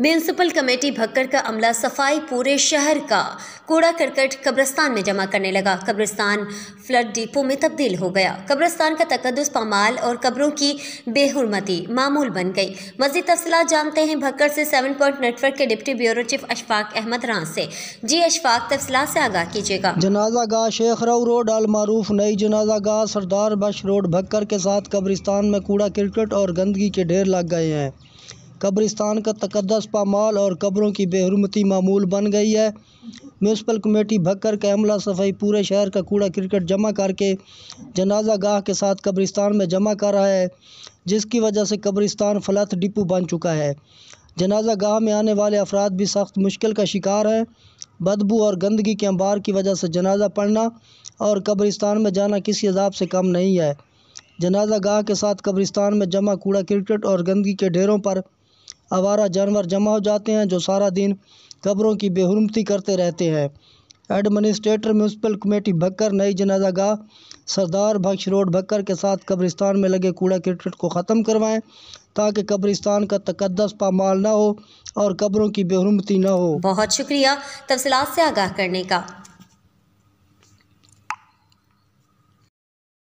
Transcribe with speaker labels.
Speaker 1: municipal committee भक्कर का अमला सफाई पूरे शहर का कूड़ा करकट कब्रस्तान में जमा करने लगा कब्रस्तान फ्लड डिपो में तब्दील हो गया कब्रस्तान का तकदस पामाल और कब्रों की बेहरमती मामूल बन गई मजीद तफसलत जानते हैं भक्कर से सेवन पॉइंट नेटवर्क के deputy bureau chief Ashfaq Ahmed रान से जी अशफाक तफसलत से आगाह कीजिएगा
Speaker 2: जनाजा गाह शेख राउ रोड अलमारूफ नई जनाजा गाह सरदार बश रोड भक्कर के साथ कब्रिस्तान में कूड़ा करकट और गंदगी के ढेर लग गए हैं कब्रिस्तान का तकदस पामाल और कब्रों की बेहरमती मामूल बन गई है म्यूनसिपल कमेटी भक्कर के अमला सफाई पूरे शहर का कूड़ा क्रिकेट जमा करके जनाजा गाह के साथ कब्रिस्तान में जमा कर रहा है जिसकी वजह से कब्रिस्तान फलत डिपो बन चुका है जनाजा गाह में आने वाले अफराद भी सख्त मुश्किल का शिकार हैं बदबू और गंदगी के अंबार की वजह से जनाजा पढ़ना और कब्रिस्तान में जाना किसी अजाब से कम नहीं है जनाजा गाह के साथ कब्रिस्तान में जमा कूड़ा क्रिकेट और गंदगी के ढेरों पर आवारा जानवर जमा हो जाते हैं जो सारा दिन कब्रों की बेहरमती करते रहते हैं एडमिनिस्ट्रेटर म्यूनसिपल कमेटी भक्कर नई गाह सरदार बख्श रोड भक्कर के साथ कब्रिस्तान में लगे कूड़ा क्रिकेट को ख़त्म करवाएं ताकि कब्रिस्तान का तकदस पामाल ना हो और कब्रों की बेहरमती ना हो बहुत शुक्रिया तफसलात से आगाह करने का